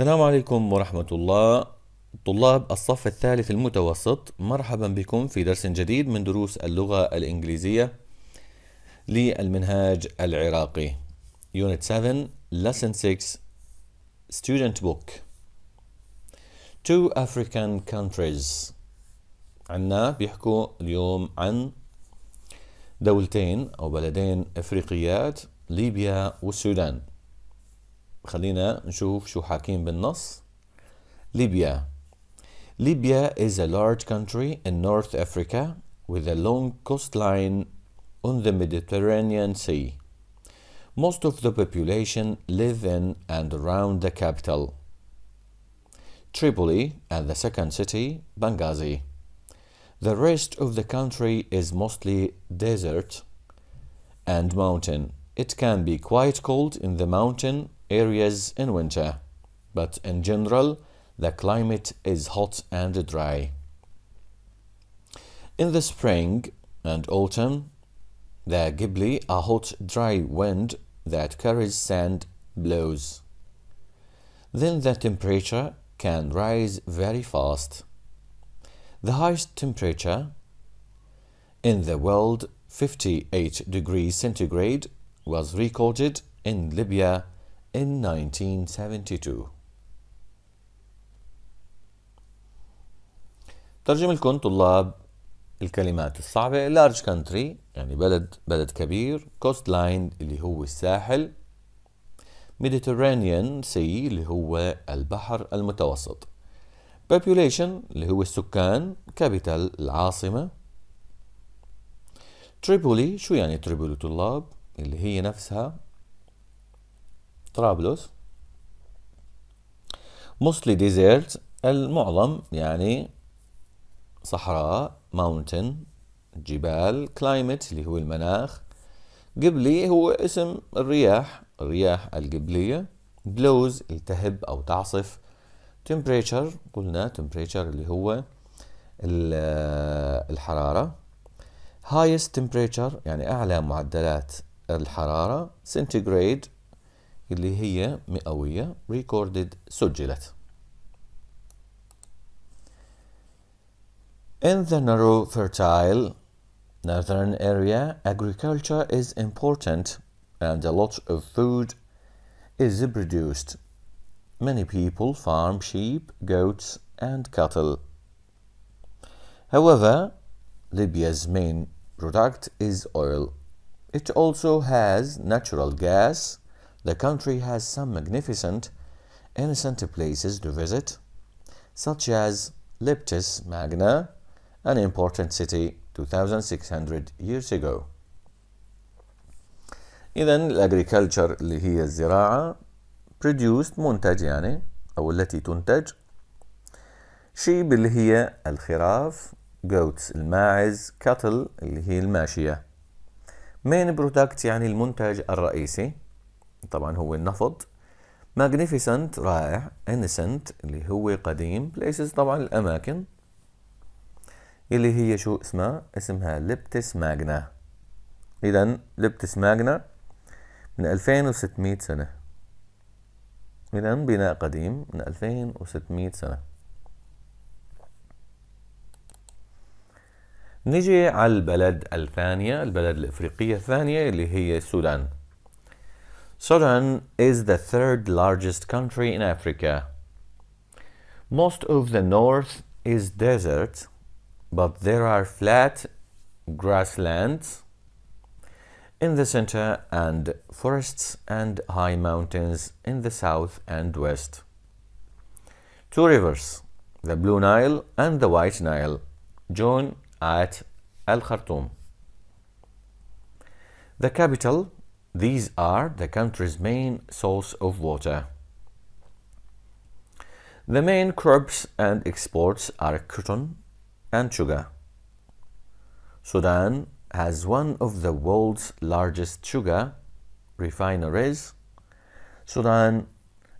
السلام عليكم ورحمة الله طلاب الصف الثالث المتوسط مرحبا بكم في درس جديد من دروس اللغة الإنجليزية للمنهاج العراقي Unit 7 Lesson 6 Student Book Two African Countries عنا بيحكوا اليوم عن دولتين أو بلدين إفريقيات ليبيا والسودان خلينا نشوف شو حاكين بالنص ليبيا Libya is a large country in North Africa with a long coastline on the Mediterranean Sea. Most of the population live in and around the capital, Tripoli, and the second city, Benghazi. The rest of the country is mostly desert and mountain. It can be quite cold in the mountain areas in winter, but in general, the climate is hot and dry. In the spring and autumn, the Ghibli, a hot, dry wind that carries sand, blows. Then the temperature can rise very fast. The highest temperature in the world, 58 degrees centigrade, was recorded in Libya in 1972 ترجم لكم طلاب الكلمات الصعبة large country يعني بلد بلد كبير coast line اللي هو الساحل Mediterranean Sea اللي هو البحر المتوسط population اللي هو السكان capital العاصمة تريبولي شو يعني تريبولي طلاب اللي هي نفسها طرابلس موستلي ديزيرت المعظم يعني صحراء ماونتن جبال كلايمت اللي هو المناخ قبلي هو اسم الرياح الرياح القبلية بلوز التهب أو تعصف تمبريتشر قلنا تمبريتشر اللي هو آه، الحرارة هايست تمبريتشر يعني أعلى معدلات الحرارة سنتيغريد اللي هي مئوية recorded سجلت In the narrow fertile northern area agriculture is important and a lot of food is produced. Many people farm sheep, goats and cattle. However, Libya's main product is oil. It also has natural gas The country has some magnificent, innocent places to visit, such as Leptis Magna, an important city 2600 years ago. إذا الأجريكلتشر اللي هي الزراعة produced منتج يعني أو التي تنتج sheep اللي هي الخراف goats الماعز cattle اللي هي الماشية main product يعني المنتج الرئيسي طبعا هو النفط magnificent رائع innocent اللي هو قديم places طبعا الأماكن اللي هي شو اسمها اسمها لبتس ماجنا إذا لبتس ماجنا من 2600 سنة إذا بناء قديم من 2600 سنة نجي على البلد الثانية البلد الإفريقية الثانية اللي هي السودان Sudan is the third largest country in Africa. Most of the north is desert, but there are flat grasslands in the center and forests and high mountains in the south and west. Two rivers, the Blue Nile and the White Nile, join at Al Khartoum. The capital these are the country's main source of water. The main crops and exports are cotton and sugar. Sudan has one of the world's largest sugar refineries. Sudan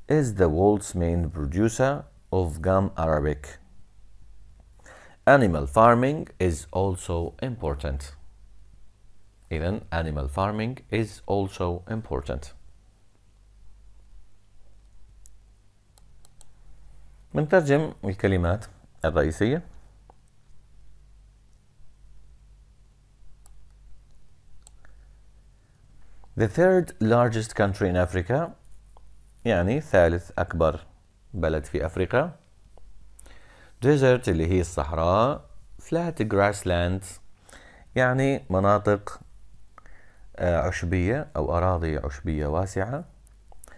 is the world's main producer of gum arabic. Animal farming is also important. إذا animal farming is also important بنترجم الكلمات الرئيسية The third largest country in Africa يعني ثالث أكبر بلد في أفريقيا desert اللي هي الصحراء flat grasslands يعني مناطق آه، عشبية أو أراضي عشبية واسعة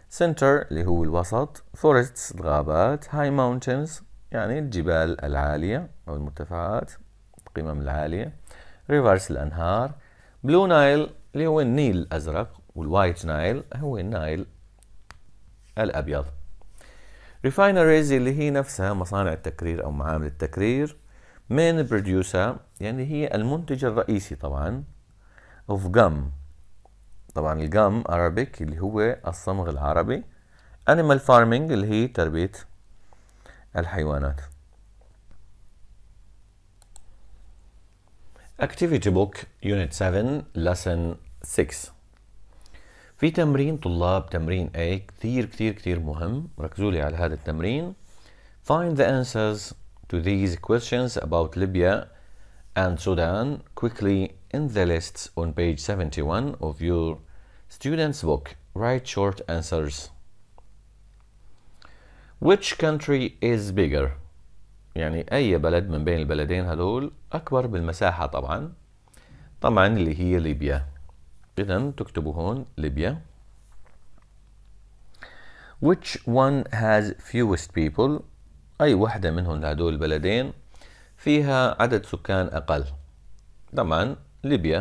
سنتر اللي هو الوسط فورستس الغابات هاي ماونتينز يعني الجبال العالية أو المرتفعات القمم العالية ريفرس الأنهار بلو نايل اللي هو النيل الأزرق والوايت نايل هو النايل الأبيض ريفاينريز اللي هي نفسها مصانع التكرير أو معامل التكرير مين بروديوسر يعني هي المنتج الرئيسي طبعا of gum طبعا الجام ارابيك اللي هو الصمغ العربي انيمال فارمينج اللي هي تربيه الحيوانات Activity Book Unit 7 Lesson 6 في تمرين طلاب تمرين A كثير كثير كثير مهم ركزوا لي على هذا التمرين Find the answers to these questions about Libya and Sudan quickly in the lists on page 71 of your student's book. Write short answers. Which country is bigger? يعني أي بلد من بين البلدين هدول أكبر بالمساحة طبعا طبعا اللي هي ليبيا إذن تكتبوا هون ليبيا Which one has fewest people؟ أي واحدة منهم هدول البلدين فيها عدد سكان أقل طبعا ليبيا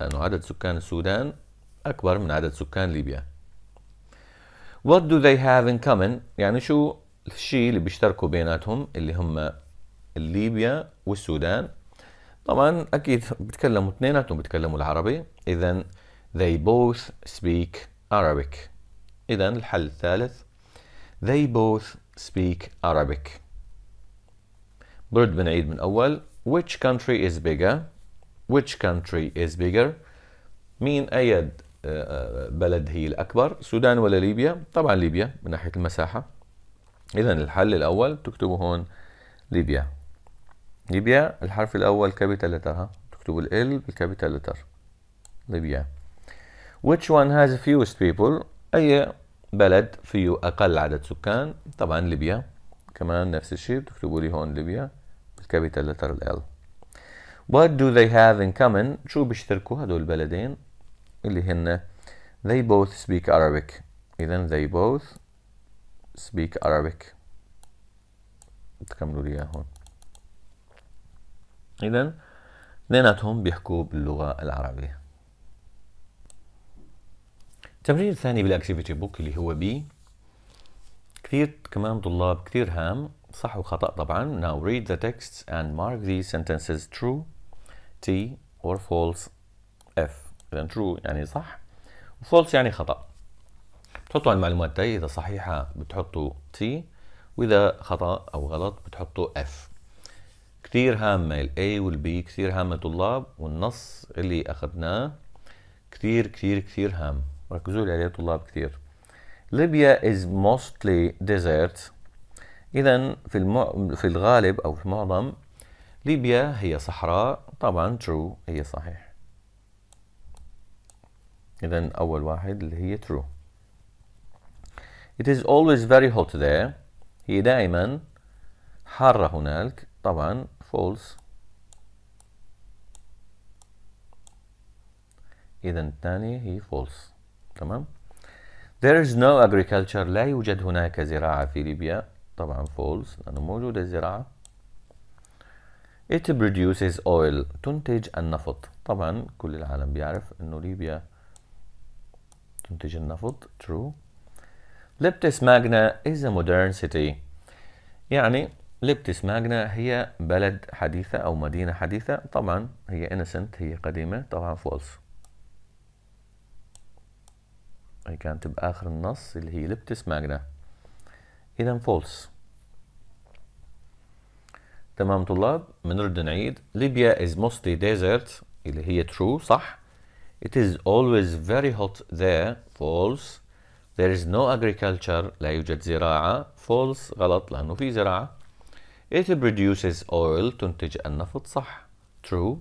لأنه عدد سكان السودان أكبر من عدد سكان ليبيا What do they have in common يعني شو الشيء اللي بيشتركوا بيناتهم اللي هم ليبيا والسودان طبعا أكيد بيتكلموا اثنيناتهم بيتكلموا العربي إذا they both speak Arabic إذا الحل الثالث they both speak Arabic برد بنعيد من أول which country is bigger which country is bigger مين أيد آه، آه، بلد هي الأكبر السودان ولا ليبيا طبعا ليبيا من ناحية المساحة إذا الحل الأول تكتبه هون ليبيا ليبيا الحرف الأول كابيتال لترها ها ال ال بالكابيتال لتر ليبيا which one has fewest people أي بلد فيه أقل عدد سكان طبعا ليبيا كمان نفس الشيء بتكتبوا لي هون ليبيا الكابيتال لتر ال What do they have in common شو بيشتركوا هدول البلدين اللي هن they both speak Arabic إذا they both speak Arabic تكملوا لي اياهم إذا اثنيناتهم بيحكوا باللغة العربية التمرين الثاني بالاكتيفيتي بوك اللي هو بي كثير كمان طلاب كثير هام صح وخطأ طبعا now read the texts and mark these sentences true T or false F إذا true يعني صح وفولس يعني خطأ بتحطوا على المعلومات دي إذا صحيحة بتحطوا T وإذا خطأ أو غلط بتحطوا F كثير هامة ال A وال B كثير هامة طلاب والنص اللي أخذناه كثير كثير كثير هام ركزوا لي عليه طلاب كثير ليبيا is mostly desert إذا في المع... في الغالب أو في المعظم ليبيا هي صحراء طبعا ترو هي صحيح إذا أول واحد اللي هي ترو It is always very hot there هي دائما حارة هنالك طبعا false إذا الثانية هي false تمام There is no agriculture لا يوجد هناك زراعة في ليبيا طبعا فولس لأنه موجودة الزراعة It produces oil تنتج النفط طبعا كل العالم بيعرف انه ليبيا تنتج النفط true لبتس ماجنا is a modern city يعني لبتس ماجنا هي بلد حديثة أو مدينة حديثة طبعا هي innocent هي قديمة طبعا false هي كانت بآخر النص اللي هي لبتس ماجنا إذا فولس تمام طلاب بنرد نعيد ليبيا is mostly desert اللي هي true صح It is always very hot there false There is no agriculture لا يوجد زراعة false غلط لأنه في زراعة It produces oil تنتج النفط صح true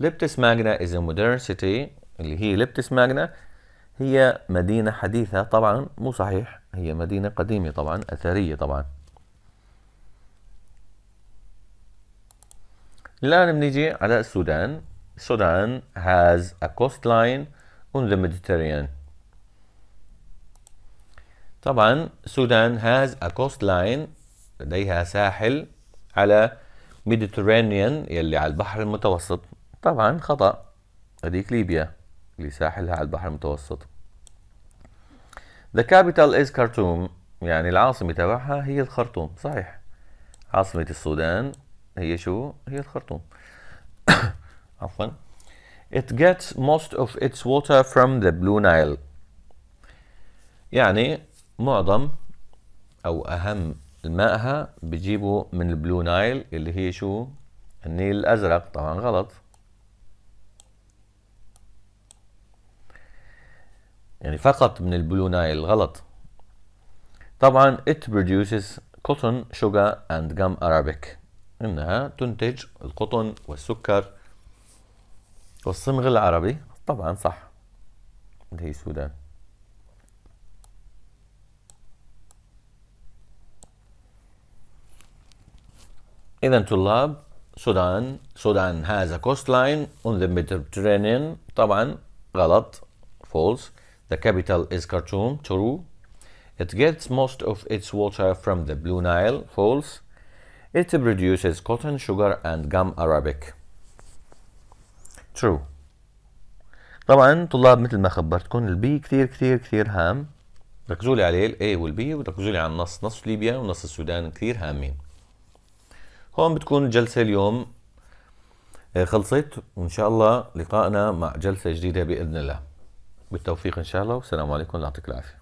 لبتس ماجنا is a modern city اللي هي لبتس ماجنا هي مدينة حديثة طبعا مو صحيح هي مدينة قديمة طبعا أثرية طبعا الآن بنيجي على السودان السودان has a coastline on the Mediterranean طبعا السودان has a coastline لديها ساحل على Mediterranean يلي على البحر المتوسط طبعا خطأ هذيك ليبيا اللي ساحلها على البحر المتوسط The capital is Khartoum يعني العاصمة تبعها هي الخرطوم صحيح عاصمة السودان هي شو؟ هي الخرطوم عفوا It gets most of its water from the Blue Nile يعني معظم أو أهم مائها بجيبه من البلو نايل اللي هي شو؟ النيل الأزرق طبعا غلط يعني فقط من البلو نايل غلط طبعا it produces cotton sugar and gum arabic انها تنتج القطن والسكر والصمغ العربي طبعا صح اللي هي السودان اذا طلاب سودان سودان has a coastline on the Mediterranean طبعا غلط false The capital is Khartoum, true. It gets most of its water from the Blue Nile Falls. It produces cotton, sugar and gum arabic. True. طبعا طلاب مثل ما خبرتكم البي كثير كثير كثير هام ركزوا لي عليه الاي والبي وركزوا لي على النص نص ليبيا ونص السودان كثير هامين هون بتكون الجلسة اليوم آه، خلصت وان شاء الله لقائنا مع جلسة جديدة باذن الله بالتوفيق ان شاء الله والسلام عليكم يعطيك العافيه